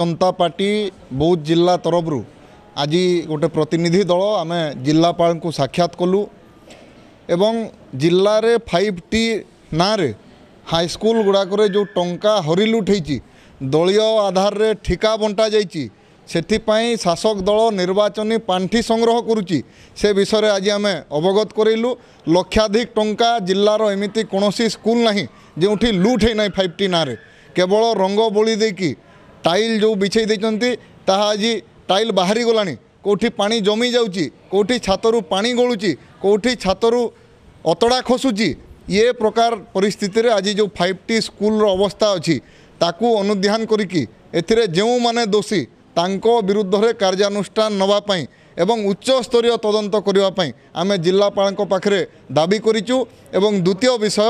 জনতা party বৌদ্ধ জিল্লা তরফরু আজি গোটে প্রতিনিধি দল আমি জিল্লাপাল সাক্ষাৎ কলু এবং জিল্লারে ফাইভ টি নাঁরে হাইস্কুল গুড়াকরে যে টঙ্কা হরিলুট হয়েছি দলীয় আধারে ঠিকা বন্টা যাইছি ସେଥିପାଇଁ ଶାସକ ଦଳ ନିର୍ବାଚନୀ ପାଣ୍ଠି ସଂଗ୍ରହ କରୁଛି ସେ ବିଷୟରେ ଆଜି ଆମେ ଅବଗତ କରେଇଲୁ ଲକ୍ଷାଧିକ ଟଙ୍କା ଜିଲ୍ଲାର ଏମିତି କୌଣସି ସ୍କୁଲ ନାହିଁ ଯେଉଁଠି ଲୁଟ୍ ହେଇନାହିଁ ଫାଇଭ୍ ଟି ନାଁରେ କେବଳ ରଙ୍ଗ ବୋଳି ଦେଇକି ଟାଇଲ୍ ଯେଉଁ ବିଛେଇ ଦେଇଛନ୍ତି ତାହା ଆଜି ଟାଇଲ୍ ବାହାରିଗଲାଣି କେଉଁଠି ପାଣି ଜମି ଯାଉଛି କେଉଁଠି ଛାତରୁ ପାଣି ଗଳୁଛି କେଉଁଠି ଛାତରୁ ଅତଡ଼ା ଖସୁଛି ଇଏ ପ୍ରକାର ପରିସ୍ଥିତିରେ ଆଜି ଯେଉଁ ଫାଇଭ୍ ଟି ସ୍କୁଲର ଅବସ୍ଥା ଅଛି ତାକୁ ଅନୁଧ୍ୟାନ କରିକି ଏଥିରେ ଯେଉଁମାନେ ଦୋଷୀ ତାଙ୍କ ବିରୁଦ୍ଧରେ କାର୍ଯ୍ୟାନୁଷ୍ଠାନ ନେବା ପାଇଁ ଏବଂ ଉଚ୍ଚସ୍ତରୀୟ ତଦନ୍ତ କରିବା ପାଇଁ ଆମେ ଜିଲ୍ଲାପାଳଙ୍କ ପାଖରେ ଦାବି କରିଛୁ ଏବଂ ଦ୍ୱିତୀୟ ବିଷୟ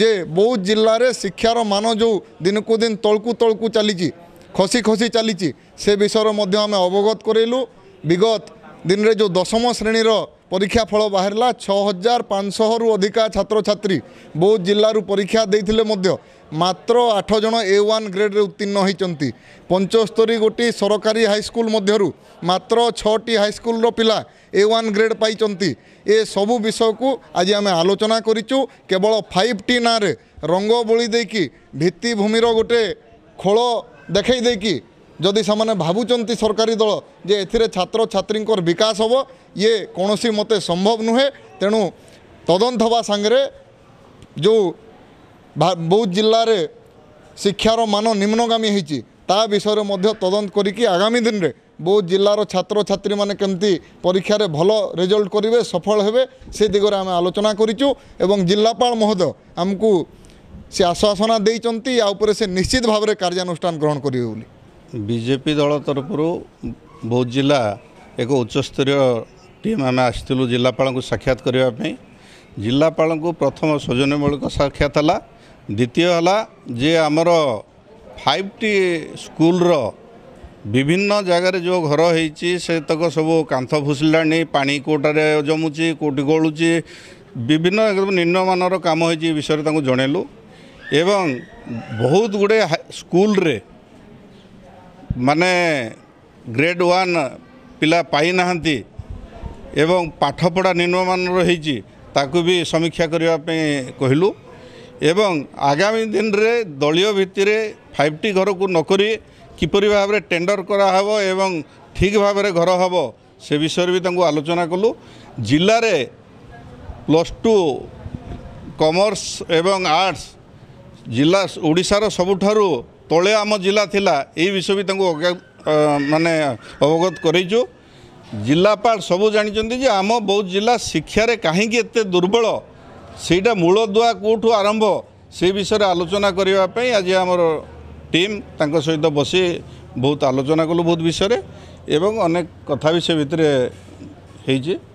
ଯେ ବୌଦ୍ଧ ଜିଲ୍ଲାରେ ଶିକ୍ଷାର ମାନ ଯେଉଁ ଦିନକୁ ଦିନ ତଳକୁ ତଳକୁ ଚାଲିଛି ଖସି ଖସି ଚାଲିଛି ସେ ବିଷୟରେ ମଧ୍ୟ ଆମେ ଅବଗତ କରେଇଲୁ ବିଗତ ଦିନରେ ଯେଉଁ ଦଶମ ଶ୍ରେଣୀର ପରୀକ୍ଷା ଫଳ ବାହାରିଲା ଛଅ ହଜାର ପାଞ୍ଚଶହରୁ ଅଧିକା ଛାତ୍ରଛାତ୍ରୀ ବୌଦ୍ଧ ଜିଲ୍ଲାରୁ ପରୀକ୍ଷା ଦେଇଥିଲେ ମଧ୍ୟ ମାତ୍ର ଆଠ ଜଣ ଏ ୱାନ୍ ଗ୍ରେଡ଼୍ରେ ଉତ୍ତୀର୍ଣ୍ଣ ହୋଇଛନ୍ତି ପଞ୍ଚସ୍ତରୀ ଗୋଟି ସରକାରୀ ହାଇସ୍କୁଲ ମଧ୍ୟରୁ ମାତ୍ର ଛଅଟି ହାଇସ୍କୁଲର ପିଲା ଏ ୱାନ୍ ଗ୍ରେଡ଼୍ ପାଇଛନ୍ତି ଏସବୁ ବିଷୟକୁ ଆଜି ଆମେ ଆଲୋଚନା କରିଛୁ କେବଳ ଫାଇଭ୍ ଟି ନାଁରେ ରଙ୍ଗ ବୋଳି ଦେଇକି ଭିତ୍ତିଭୂମିର ଗୋଟେ ଖୋଳ দেখাই দেখি যদি সে ভাবুমান সরকারি দল যে ছাত্র ছাত্রছাত্রীঙ্কর বিকাশ হব ইয়ে কোণী মতে সম্ভব নুহে তেমন তদন্ত হওয়া সাংরে যে বৌদ্ধ জেলার শিক্ষার মান নিম্নগামী হয়েছি তা বিষয়ে মধ্য তদন্ত করি আগামী দিনে বৌদ্ধ জেলার ছাত্র ছাত্রী মানে কমিটি পরীক্ষার ভালো রেজল্ট করবে সফল হবে সে দিগরে আমি আলোচনা করছু এবং জেলাপাল মহোদয় আমি ସେ ଆଶ୍ୱାସନା ଦେଇଛନ୍ତି ଆ ଉପରେ ସେ ନିଶ୍ଚିତ ଭାବରେ କାର୍ଯ୍ୟାନୁଷ୍ଠାନ ଗ୍ରହଣ କରିବେ ବୋଲି ବିଜେପି ଦଳ ତରଫରୁ ବୌଦ୍ଧ ଜିଲ୍ଲା ଏକ ଉଚ୍ଚସ୍ତରୀୟ ଟିମ୍ ଆମେ ଆସିଥିଲୁ ଜିଲ୍ଲାପାଳଙ୍କୁ ସାକ୍ଷାତ କରିବା ପାଇଁ ଜିଲ୍ଲାପାଳଙ୍କୁ ପ୍ରଥମ ସୌଜନ୍ୟମୂଳକ ସାକ୍ଷାତ ହେଲା ଦ୍ୱିତୀୟ ହେଲା ଯେ ଆମର ଫାଇଭ୍ ଟି ସ୍କୁଲ୍ର ବିଭିନ୍ନ ଜାଗାରେ ଯେଉଁ ଘର ହେଇଛି ସେତକ ସବୁ କାନ୍ଥ ଫୁସିଲାଣି ପାଣି କେଉଁଟାରେ ଜମୁଛି କେଉଁଠି ଗଳୁଛି ବିଭିନ୍ନ ନିମ୍ନମାନର କାମ ହେଇଛି ଏ ବିଷୟରେ ତାଙ୍କୁ ଜଣେଇଲୁ ଏବଂ ବହୁତ ଗୁଡ଼େ ସ୍କୁଲରେ ମାନେ ଗ୍ରେଡ଼ ୱାନ୍ ପିଲା ପାଇନାହାନ୍ତି ଏବଂ ପାଠପଢ଼ା ନିମ୍ନମାନର ହେଇଛି ତାକୁ ବି ସମୀକ୍ଷା କରିବା ପାଇଁ କହିଲୁ ଏବଂ ଆଗାମୀ ଦିନରେ ଦଳୀୟ ଭିତ୍ତିରେ ଫାଇଭ୍ ଟି ଘରକୁ ନକରି କିପରି ଭାବରେ ଟେଣ୍ଡର କରାହେବ ଏବଂ ଠିକ୍ ଭାବରେ ଘର ହେବ ସେ ବିଷୟରେ ବି ତାଙ୍କୁ ଆଲୋଚନା କଲୁ ଜିଲ୍ଲାରେ ପ୍ଲସ୍ ଟୁ କମର୍ସ ଏବଂ ଆର୍ଟ୍ସ ଜିଲ୍ଲା ଓଡ଼ିଶାର ସବୁଠାରୁ ତଳେ ଆମ ଜିଲ୍ଲା ଥିଲା ଏଇ ବିଷୟ ବି ତାଙ୍କୁ ମାନେ ଅବଗତ କରେଇଛୁ ଜିଲ୍ଲାପାଳ ସବୁ ଜାଣିଛନ୍ତି ଯେ ଆମ ବୌଦ୍ଧ ଜିଲ୍ଲା ଶିକ୍ଷାରେ କାହିଁକି ଏତେ ଦୁର୍ବଳ ସେଇଟା ମୂଳଦୁଆ କେଉଁଠୁ ଆରମ୍ଭ ସେ ବିଷୟରେ ଆଲୋଚନା କରିବା ପାଇଁ ଆଜି ଆମର ଟିମ୍ ତାଙ୍କ ସହିତ ବସି ବହୁତ ଆଲୋଚନା କଲୁ ବହୁତ ବିଷୟରେ ଏବଂ ଅନେକ କଥା ବି ସେ ଭିତରେ ହେଇଛି